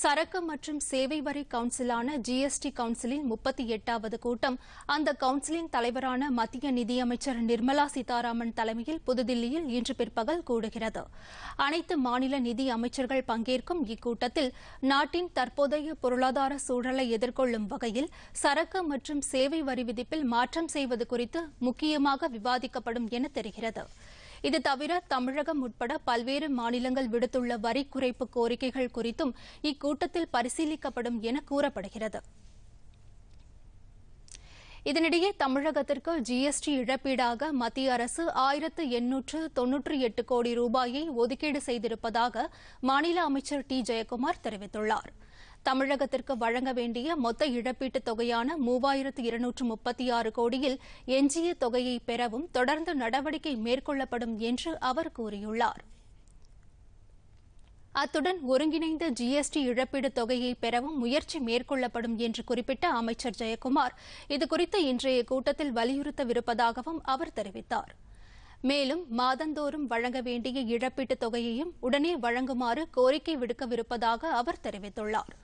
சரக்கு மற்றும் சேவை வரி கவுன்சிலான ஜிஎஸ்டி கவுன்சிலின் முப்பத்தி எட்டாவது கூட்டம் அந்த கவுன்சிலின் தலைவரான மத்திய நிதியமைச்சர் நிர்மலா சீதாராமன் தலைமையில் புதுதில்லியில் இன்று பிற்பகல் கூடுகிறது அனைத்து மாநில நிதி அமைச்சர்கள் பங்கேற்கும் இக்கூட்டத்தில் நாட்டின் தற்போதைய பொருளாதார சூழலை எதிர்கொள்ளும் வகையில் சரக்கு மற்றும் சேவை வரி விதிப்பில் மாற்றம் செய்வது குறித்து முக்கியமாக விவாதிக்கப்படும் என தெரிகிறது இது தவிர தமிழகம் உட்பட பல்வேறு மாநிலங்கள் விடுத்துள்ள வரி குறைப்பு கோரிக்கைகள் குறித்தும் இக்கூட்டத்தில் பரிசீலிக்கப்படும் என கூறப்படுகிறது இதனிடையே தமிழகத்திற்கு ஜிஎஸ்டி இழப்பீடாக மத்திய அரசு ஆயிரத்து எண்ணூற்று தொன்னூற்றி எட்டு கோடி ரூபாயை ஒதுக்கீடு செய்திருப்பதாக மாநில அமைச்சர் டி ஜெயக்குமார் தெரிவித்துள்ளார் தமிழகத்திற்கு வழங்க வேண்டிய மொத்த இழப்பீட்டுத் தொகையான மூவாயிரத்து இருநூற்று முப்பத்தி ஆறு கோடியில் எஞ்சிய தொகையை பெறவும் தொடர்ந்து நடவடிக்கை மேற்கொள்ளப்படும் என்று அவர் கூறியுள்ளாா் அத்துடன் ஒருங்கிணைந்த ஜிஎஸ்டி இழப்பீடு தொகையை பெறவும் முயற்சி மேற்கொள்ளப்படும் என்று குறிப்பிட்ட அமைச்சர் ஜெயக்குமார் இதுகுறித்து இன்றைய கூட்டத்தில் வலியுறுத்தவிருப்பதாகவும் அவர் தெரிவித்தார் மேலும் மாதந்தோறும் வழங்க வேண்டிய இழப்பீட்டுத் தொகையையும் உடனே வழங்குமாறு கோரிக்கை விடுக்கவிருப்பதாக அவர் தெரிவித்துள்ளாா்